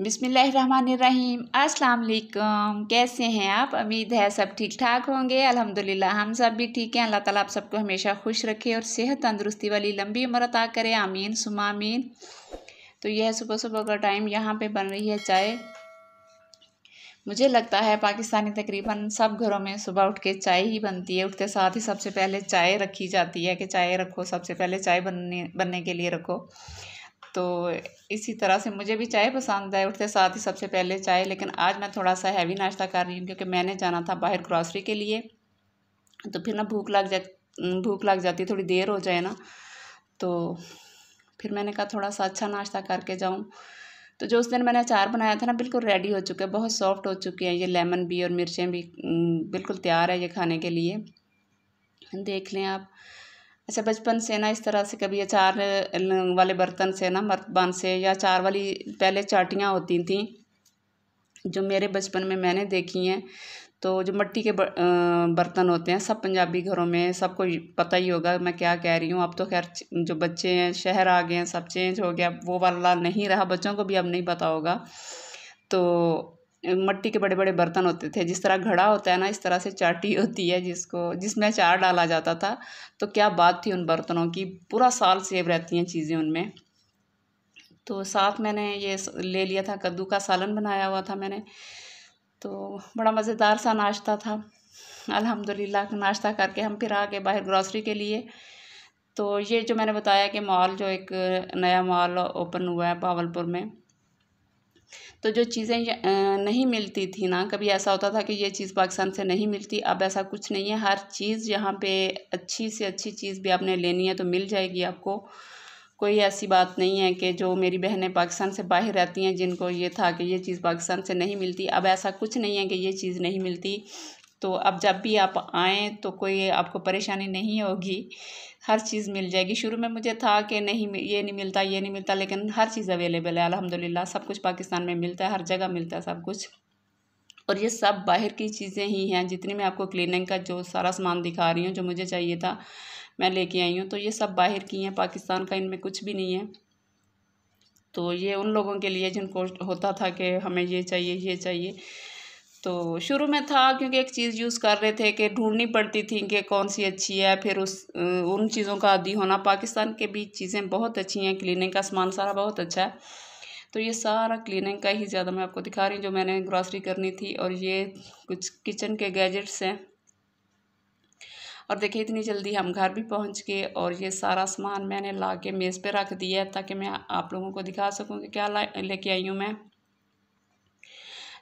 बिसमीम अस्सलाम कैसे हैं आप उम्मीद है सब ठीक ठाक होंगे अल्हम्दुलिल्लाह हम सब भी ठीक हैं अल्लाह ताला आप सबको हमेशा खुश रखे और सेहत तंदुरुस्ती वाली लंबी उम्र अता करे आमीन सुमामीन तो यह सुबह सुबह का टाइम यहाँ पे बन रही है चाय मुझे लगता है पाकिस्तानी तकरीबन सब घरों में सुबह उठ के चाय ही बनती है उठते साथ ही सबसे पहले चाय रखी जाती है कि चाय रखो सबसे पहले चाय बनने बनने के लिए रखो तो इसी तरह से मुझे भी चाय पसंद है उठते साथ ही सबसे पहले चाय लेकिन आज मैं थोड़ा सा हैवी नाश्ता कर रही हूँ क्योंकि मैंने जाना था बाहर ग्रॉसरी के लिए तो फिर ना भूख लग जा भूख लग जाती थोड़ी देर हो जाए ना तो फिर मैंने कहा थोड़ा सा अच्छा नाश्ता करके जाऊँ तो जो उस दिन मैंने अचार बनाया था ना बिल्कुल रेडी हो चुके हैं बहुत सॉफ्ट हो चुके हैं ये लेमन भी और मिर्चें भी बिल्कुल तैयार है ये खाने के लिए देख लें आप अच्छा बचपन से ना इस तरह से कभी अचार वाले बर्तन से ना मर्तबान से या अचार वाली पहले चाटियाँ होती थी जो मेरे बचपन में मैंने देखी हैं तो जो मिट्टी के बर्तन होते हैं सब पंजाबी घरों में सबको पता ही होगा मैं क्या कह रही हूँ अब तो खैर जो बच्चे हैं शहर आ गए हैं सब चेंज हो गया वो वाला नहीं रहा बच्चों को भी अब नहीं पता होगा तो मट्टी के बड़े बड़े बर्तन होते थे जिस तरह घड़ा होता है ना इस तरह से चाटी होती है जिसको जिसमें अचार डाला जाता था तो क्या बात थी उन बर्तनों की पूरा साल सेव रहती हैं चीज़ें उनमें तो साथ मैंने ये ले लिया था कद्दू का सालन बनाया हुआ था मैंने तो बड़ा मज़ेदार सा नाश्ता था अल्हम्दुलिल्लाह नाश्ता करके हम फिर आके बाहर ग्रॉसरी के लिए तो ये जो मैंने बताया कि मॉल जो एक नया मॉल ओपन हुआ है बावलपुर में तो जो चीज़ें नहीं मिलती थी ना कभी ऐसा होता था कि ये चीज़ पाकिस्तान से नहीं मिलती अब ऐसा कुछ नहीं है हर चीज़ यहाँ पे अच्छी से अच्छी चीज़ भी आपने लेनी है तो मिल जाएगी आपको कोई ऐसी बात नहीं है कि जो मेरी बहनें पाकिस्तान से बाहर रहती हैं जिनको ये था कि ये चीज़ पाकिस्तान से नहीं मिलती अब ऐसा कुछ नहीं है कि ये चीज़ नहीं मिलती तो अब जब भी आप आएँ तो कोई आपको परेशानी नहीं होगी हर चीज़ मिल जाएगी शुरू में मुझे था कि नहीं ये नहीं मिलता ये नहीं मिलता लेकिन हर चीज़ अवेलेबल है अल्हम्दुलिल्लाह सब कुछ पाकिस्तान में मिलता है हर जगह मिलता है सब कुछ और ये सब बाहर की चीज़ें ही हैं जितनी मैं आपको क्लिनिंग का जो सारा सामान दिखा रही हूँ जो मुझे चाहिए था मैं लेके आई हूँ तो ये सब बाहर की हैं पाकिस्तान का इनमें कुछ भी नहीं है तो ये उन लोगों के लिए जिनको होता था कि हमें ये चाहिए ये चाहिए तो शुरू में था क्योंकि एक चीज़ यूज़ कर रहे थे कि ढूंढनी पड़ती थी कि कौन सी अच्छी है फिर उस उन चीज़ों का आदि होना पाकिस्तान के भी चीज़ें बहुत अच्छी हैं क्लीनिंग का सामान सारा बहुत अच्छा है तो ये सारा क्लीनिंग का ही ज़्यादा मैं आपको दिखा रही हूँ जो मैंने ग्रॉसरी करनी थी और ये कुछ किचन के गैजेट्स हैं और देखिए इतनी जल्दी हम घर भी पहुंच गए और ये सारा सामान मैंने ला के मेज़ पे रख दिया है ताकि मैं आप लोगों को दिखा सकूं कि क्या लेके आई हूँ मैं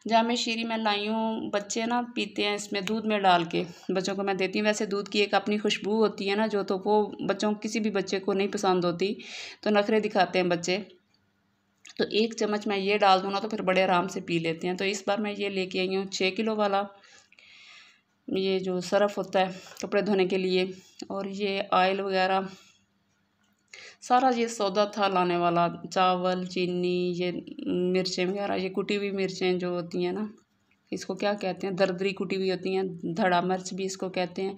जाम शीरी मैं लाई हूँ बच्चे ना पीते हैं इसमें दूध में डाल के बच्चों को मैं देती हूँ वैसे दूध की एक अपनी खुशबू होती है ना जो तो वो बच्चों किसी भी बच्चे को नहीं पसंद होती तो नखरे दिखाते हैं बच्चे तो एक चम्मच मैं ये डाल दूँ ना तो फिर बड़े आराम से पी लेते हैं तो इस बार मैं ये लेके आई हूँ छः किलो वाला ये जो सरफ़ होता है कपड़े धोने के लिए और ये ऑयल वगैरह सारा ये सौदा था लाने वाला चावल चीनी ये मिर्चें वगैरह ये कुटी हुई मिर्चें जो होती हैं ना इसको क्या कहते हैं दरदरी कुटी हुई होती हैं धड़ा मिर्च भी इसको कहते हैं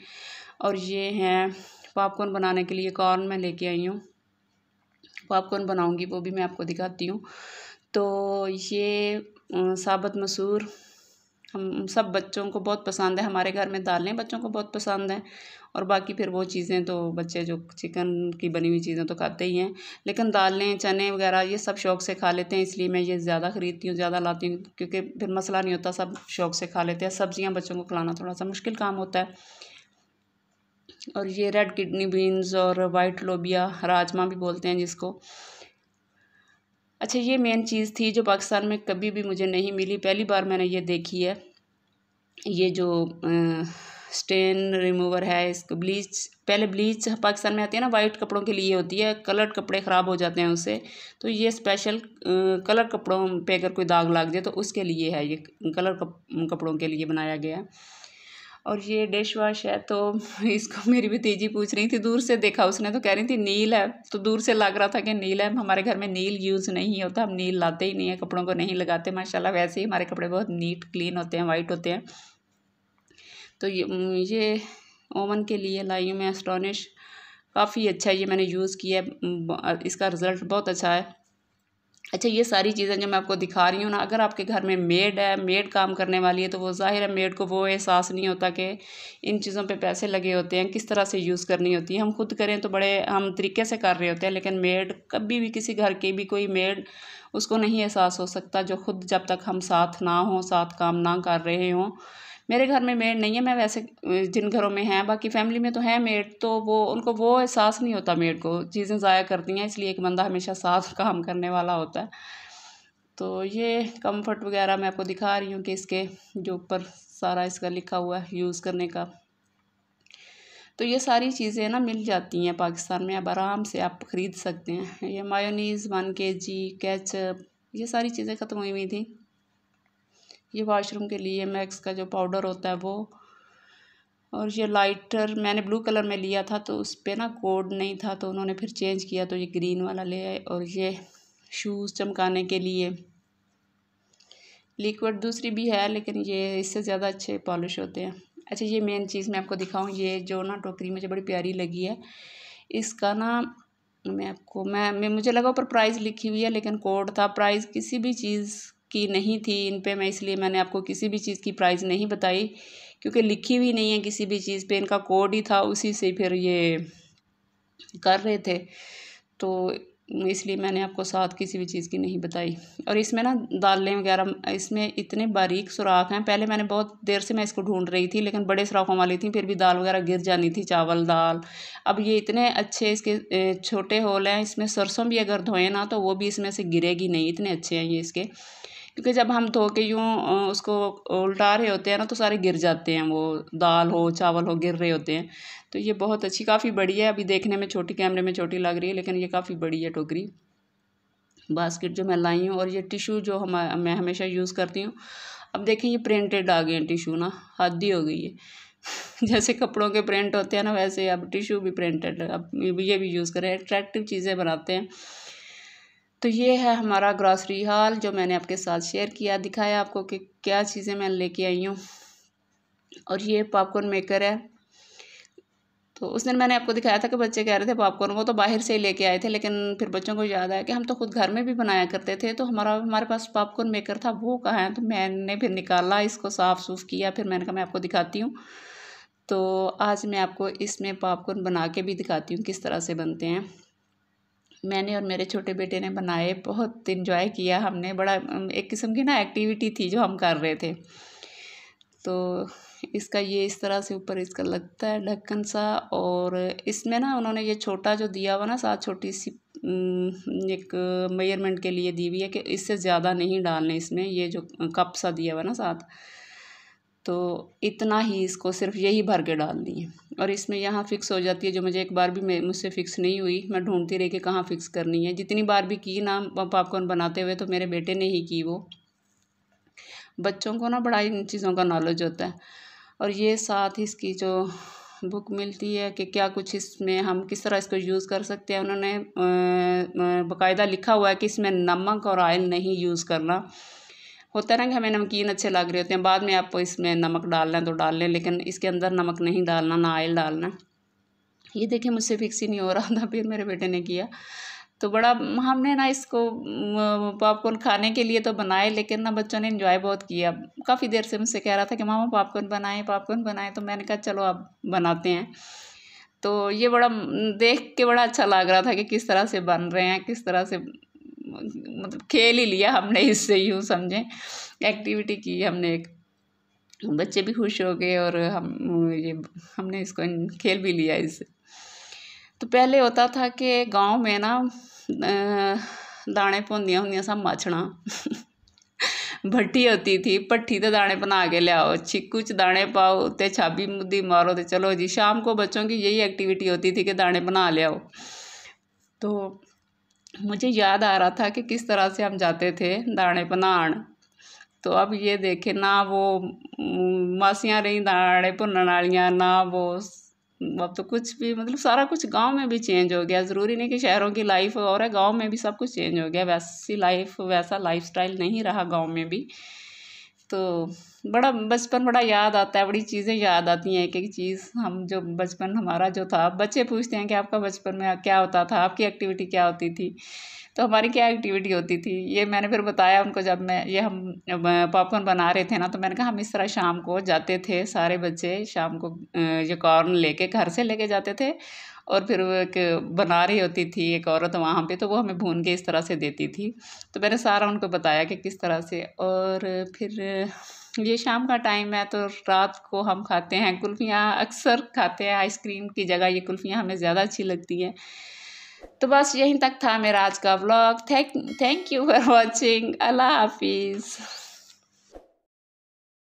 और ये हैं पॉपकॉर्न बनाने के लिए कॉर्न मैं लेके आई हूँ पॉपकॉर्न बनाऊँगी वो भी मैं आपको दिखाती हूँ तो ये साबत मसूर हम सब बच्चों को बहुत पसंद है हमारे घर में दालें बच्चों को बहुत पसंद हैं और बाकी फिर वो चीज़ें तो बच्चे जो चिकन की बनी हुई चीज़ें तो खाते ही हैं लेकिन दालें चने वगैरह ये सब शौक़ से खा लेते हैं इसलिए मैं ये ज़्यादा ख़रीदती हूँ ज़्यादा लाती हूँ क्योंकि फिर मसला नहीं होता सब शौक़ से खा लेते हैं सब्ज़ियाँ बच्चों को खिलाना थोड़ा सा मुश्किल काम होता है और ये रेड किडनी बीन्स और वाइट लोबिया राजमा भी बोलते हैं जिसको अच्छा ये मेन चीज़ थी जो पाकिस्तान में कभी भी मुझे नहीं मिली पहली बार मैंने ये देखी है ये जो स्टेन रिमूवर है इसको ब्लीच पहले ब्लीच पाकिस्तान में आती है ना वाइट कपड़ों के लिए होती है कलर्ड कपड़े ख़राब हो जाते हैं उससे तो ये स्पेशल कलर कपड़ों पे अगर कोई दाग लग जाए तो उसके लिए है ये कलर कपड़ों के लिए बनाया गया है और ये डिश वॉश है तो इसको मेरी भतीजी पूछ रही थी दूर से देखा उसने तो कह रही थी नील है तो दूर से लग रहा था कि नील है हमारे घर में नील यूज़ नहीं होता हम नील लाते ही नहीं है कपड़ों को नहीं लगाते माशाल्लाह वैसे ही हमारे कपड़े बहुत नीट क्लीन होते हैं वाइट होते हैं तो ये ये ओवन के लिए लाई हूँ मैं एस्टोनिश काफ़ी अच्छा है ये मैंने यूज़ किया है इसका रिज़ल्ट बहुत अच्छा है अच्छा ये सारी चीज़ें जो मैं आपको दिखा रही हूँ ना अगर आपके घर में मेड है मेड काम करने वाली है तो वो ज़ाहिर है मेड को वो एहसास नहीं होता कि इन चीज़ों पे पैसे लगे होते हैं किस तरह से यूज़ करनी होती है हम खुद करें तो बड़े हम तरीके से कर रहे होते हैं लेकिन मेड कभी भी किसी घर की भी कोई मेड उसको नहीं एहसास हो सकता जो खुद जब तक हम साथ ना हों साथ काम ना कर रहे हों मेरे घर में मेड नहीं है मैं वैसे जिन घरों में है बाकी फैमिली में तो है मेड तो वो उनको वो एहसास नहीं होता मेड को चीज़ें ज़ाया करती हैं इसलिए एक बंदा हमेशा साथ काम करने वाला होता है तो ये कंफर्ट वगैरह मैं आपको दिखा रही हूँ कि इसके जो ऊपर सारा इसका लिखा हुआ है यूज़ करने का तो ये सारी चीज़ें ना मिल जाती हैं पाकिस्तान में अब आराम से आप ख़रीद सकते हैं ये मायोनीज़ वन के जी कैचअप ये सारी चीज़ें ख़त्म हुई हुई थी ये वॉशरूम के लिए मैक्स का जो पाउडर होता है वो और ये लाइटर मैंने ब्लू कलर में लिया था तो उस पर ना कोड नहीं था तो उन्होंने फिर चेंज किया तो ये ग्रीन वाला ले आए और ये शूज़ चमकाने के लिए लिक्विड दूसरी भी है लेकिन ये इससे ज़्यादा अच्छे पॉलिश होते हैं अच्छा ये मेन चीज़ मैं आपको दिखाऊँ ये जो ना टोकरी मुझे बड़ी प्यारी लगी है इसका ना मैं आपको मैं मैं मुझे लगा ऊपर प्राइस लिखी हुई है लेकिन कोड था प्राइस किसी भी चीज़ की नहीं थी इन पे मैं इसलिए मैंने आपको किसी भी चीज़ की प्राइस नहीं बताई क्योंकि लिखी हुई नहीं है किसी भी चीज़ पे इनका कोड ही था उसी से फिर ये कर रहे थे तो इसलिए मैंने आपको साथ किसी भी चीज़ की नहीं बताई और इसमें ना दालें वगैरह इसमें इतने बारीक सुराख हैं पहले मैंने बहुत देर से मैं इसको ढूंढ रही थी लेकिन बड़े सुराखों वाली थी फिर भी दाल वगैरह गिर जानी थी चावल दाल अब ये इतने अच्छे इसके छोटे होल हैं इसमें सरसों भी अगर धोएं ना तो वो भी इसमें से गिरेगी नहीं इतने अच्छे हैं ये इसके क्योंकि जब हम धो के यूँ उसको उल्टा रहे होते हैं ना तो सारे गिर जाते हैं वो दाल हो चावल हो गिर रहे होते हैं तो ये बहुत अच्छी काफ़ी बड़ी है अभी देखने में छोटी कैमरे में छोटी लग रही है लेकिन ये काफ़ी बड़ी है टोकरी बास्केट जो मैं लाई हूँ और ये टिशू जो हम मैं हमेशा यूज़ करती हूँ अब देखें ये प्रिंटेड आ गए हैं टिशू ना हद ही हो गई है जैसे कपड़ों के प्रिंट होते हैं ना वैसे अब टिशू भी प्रिंटेड अब ये भी यूज़ करें अट्रैक्टिव चीज़ें बनाते हैं तो ये है हमारा ग्रॉसरी हाल जो मैंने आपके साथ शेयर किया दिखाया आपको कि क्या चीज़ें मैं लेके आई हूँ और ये पॉपकॉर्न मेकर है तो उस दिन मैंने आपको दिखाया था कि बच्चे कह रहे थे पॉपकॉर्न वो तो बाहर से ही लेके आए थे लेकिन फिर बच्चों को याद आया कि हम तो खुद घर में भी बनाया करते थे तो हमारा हमारे पास पॉपकॉर्न मेकर था वो कहाँ है तो मैंने फिर निकाला इसको साफ़ सूफ किया फिर मैंने कहा मैं आपको दिखाती हूँ तो आज मैं आपको इसमें पॉपकॉर्न बना के भी दिखाती हूँ किस तरह से बनते हैं मैंने और मेरे छोटे बेटे ने बनाए बहुत इन्जॉय किया हमने बड़ा एक किस्म की ना एक्टिविटी थी जो हम कर रहे थे तो इसका ये इस तरह से ऊपर इसका लगता है ढक्कन सा और इसमें ना उन्होंने ये छोटा जो दिया हुआ ना साथ छोटी सी एक मेजरमेंट के लिए दी हुई है कि इससे ज़्यादा नहीं डालने इसमें ये जो कप सा दिया हुआ ना साथ तो इतना ही इसको सिर्फ यही भर के डाल दिए और इसमें यहाँ फ़िक्स हो जाती है जो मुझे एक बार भी मुझसे फ़िक्स नहीं हुई मैं ढूंढती रही कि कहाँ फ़िक्स करनी है जितनी बार भी की ना पॉपकॉर्न बनाते हुए तो मेरे बेटे ने ही की वो बच्चों को ना बड़ा इन चीज़ों का नॉलेज होता है और ये साथ ही इसकी जो बुक मिलती है कि क्या कुछ इसमें हम किस तरह इसको यूज़ कर सकते हैं उन्होंने बाकायदा लिखा हुआ है कि इसमें नमक और ऑयल नहीं यूज़ करना होता है ना कि हमें नमकीन अच्छे लग रहे होते हैं बाद में आपको इसमें नमक डालना है तो डाल लें लेकिन इसके अंदर नमक नहीं डालना ना ऑयल डालना ये देखिए मुझसे फिक्स ही नहीं हो रहा था फिर मेरे बेटे ने किया तो बड़ा हमने ना इसको पॉपकॉर्न खाने के लिए तो बनाए लेकिन ना बच्चों ने इन्जॉय बहुत किया काफ़ी देर से मुझसे कह रहा था कि मामा पॉपकॉर्न बनाएं पॉपकॉर्न बनाएं तो मैंने कहा चलो आप बनाते हैं तो ये बड़ा देख के बड़ा अच्छा लग रहा था कि किस तरह से बन रहे हैं किस तरह से मतलब खेल ही लिया हमने इससे यूँ समझें एक्टिविटी की हमने एक बच्चे भी खुश हो गए और हम ये हमने इसको खेल भी लिया इससे तो पहले होता था कि गांव में ना दाने पौंदियाँ होंगे सब मछना भट्ठी होती थी भट्ठी तो दाने बना के लियाओ छिकू च दाने पाओ ते छाबी मुद्दी मारो तो चलो जी शाम को बच्चों की यही एक्टिविटी होती थी कि दाने बना लियाओ तो मुझे याद आ रहा था कि किस तरह से हम जाते थे दाणे बनाण तो अब ये देखे ना वो मासियाँ रही दाणे वालियाँ ना वो अब तो कुछ भी मतलब सारा कुछ गांव में भी चेंज हो गया ज़रूरी नहीं कि शहरों की लाइफ और है गांव में भी सब कुछ चेंज हो गया वैसी लाइफ वैसा लाइफस्टाइल नहीं रहा गांव में भी तो बड़ा बचपन बड़ा याद आता है बड़ी चीज़ें याद आती हैं एक एक चीज़ हम जो बचपन हमारा जो था बच्चे पूछते हैं कि आपका बचपन में क्या होता था आपकी एक्टिविटी क्या होती थी तो हमारी क्या एक्टिविटी होती थी ये मैंने फिर बताया उनको जब मैं ये हम पॉपकॉर्न बना रहे थे ना तो मैंने कहा हम इस तरह शाम को जाते थे सारे बच्चे शाम को जो कॉर्न लेके घर से लेके जाते थे और फिर वो एक बना रही होती थी एक औरत वहाँ पे तो वो हमें भून के इस तरह से देती थी तो मैंने सारा उनको बताया कि किस तरह से और फिर ये शाम का टाइम है तो रात को हम खाते हैं कुल्फियाँ अक्सर खाते हैं आइसक्रीम की जगह ये कुल्फियाँ हमें ज़्यादा अच्छी लगती हैं तो बस यहीं तक था मेरा आज का blog thank thank you for watching अल्लाह हाफिज़